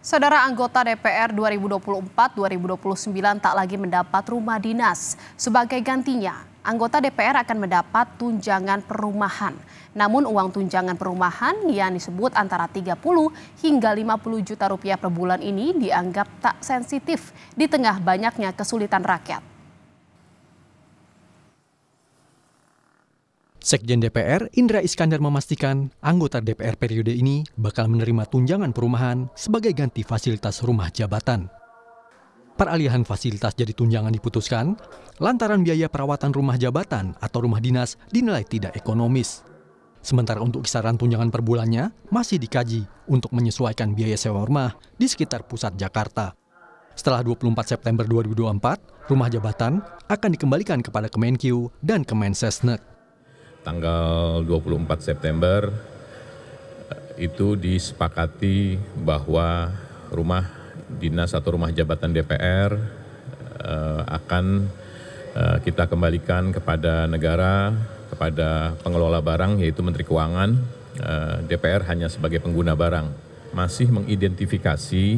Saudara anggota DPR 2024-2029 tak lagi mendapat rumah dinas. Sebagai gantinya, anggota DPR akan mendapat tunjangan perumahan. Namun uang tunjangan perumahan yang disebut antara 30 hingga 50 juta rupiah per bulan ini dianggap tak sensitif di tengah banyaknya kesulitan rakyat. Sekjen DPR Indra Iskandar memastikan anggota DPR periode ini bakal menerima tunjangan perumahan sebagai ganti fasilitas rumah jabatan. Peralihan fasilitas jadi tunjangan diputuskan lantaran biaya perawatan rumah jabatan atau rumah dinas dinilai tidak ekonomis. Sementara untuk kisaran tunjangan per bulannya masih dikaji untuk menyesuaikan biaya sewa rumah di sekitar pusat Jakarta. Setelah 24 September 2024, rumah jabatan akan dikembalikan kepada Kemenkyu dan Kemensesnek tanggal 24 September eh, itu disepakati bahwa rumah dinas atau rumah jabatan DPR eh, akan eh, kita kembalikan kepada negara, kepada pengelola barang yaitu Menteri Keuangan, DPR hanya sebagai pengguna barang. Masih mengidentifikasi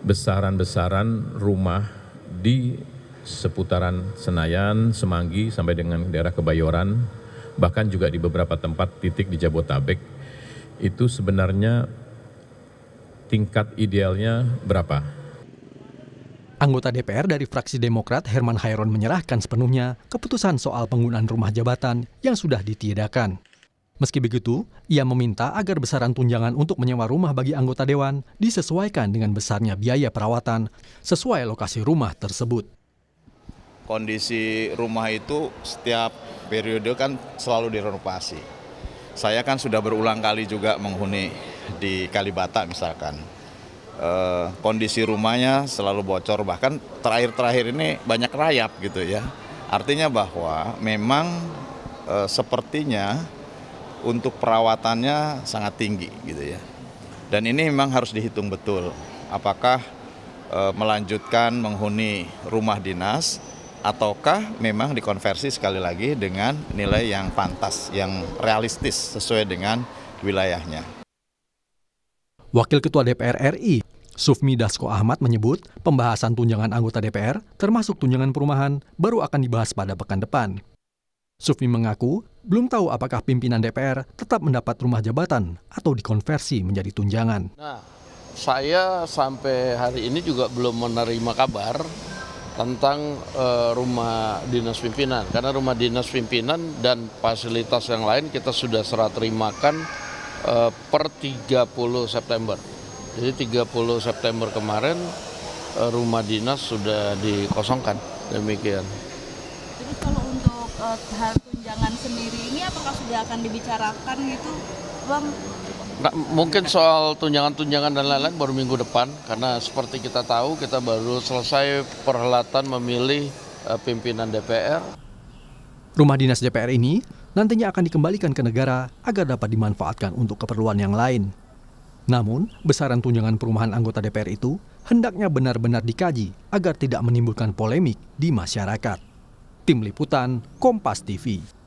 besaran-besaran rumah di seputaran Senayan, Semanggi sampai dengan daerah Kebayoran, bahkan juga di beberapa tempat titik di Jabotabek, itu sebenarnya tingkat idealnya berapa? Anggota DPR dari fraksi Demokrat Herman Hairon menyerahkan sepenuhnya keputusan soal penggunaan rumah jabatan yang sudah ditiadakan. Meski begitu, ia meminta agar besaran tunjangan untuk menyewa rumah bagi anggota dewan disesuaikan dengan besarnya biaya perawatan sesuai lokasi rumah tersebut kondisi rumah itu setiap periode kan selalu direnovasi. Saya kan sudah berulang kali juga menghuni di Kalibata misalkan. Eh, kondisi rumahnya selalu bocor, bahkan terakhir-terakhir ini banyak rayap gitu ya. Artinya bahwa memang eh, sepertinya untuk perawatannya sangat tinggi gitu ya. Dan ini memang harus dihitung betul apakah eh, melanjutkan menghuni rumah dinas ataukah memang dikonversi sekali lagi dengan nilai yang pantas, yang realistis sesuai dengan wilayahnya. Wakil Ketua DPR RI, Sufmi Dasko Ahmad menyebut pembahasan tunjangan anggota DPR, termasuk tunjangan perumahan, baru akan dibahas pada pekan depan. Sufmi mengaku belum tahu apakah pimpinan DPR tetap mendapat rumah jabatan atau dikonversi menjadi tunjangan. Nah, saya sampai hari ini juga belum menerima kabar tentang uh, rumah dinas pimpinan karena rumah dinas pimpinan dan fasilitas yang lain kita sudah serah terimakan uh, per 30 September. Jadi 30 September kemarin uh, rumah dinas sudah dikosongkan demikian. Terus kalau untuk uh, tunjangan sendiri ini apakah sudah akan dibicarakan gitu, Bang? Nah, mungkin soal tunjangan-tunjangan dan lain-lain baru minggu depan karena seperti kita tahu kita baru selesai perhelatan memilih uh, pimpinan DPR. Rumah dinas DPR ini nantinya akan dikembalikan ke negara agar dapat dimanfaatkan untuk keperluan yang lain. Namun, besaran tunjangan perumahan anggota DPR itu hendaknya benar-benar dikaji agar tidak menimbulkan polemik di masyarakat. Tim Liputan, Kompas TV.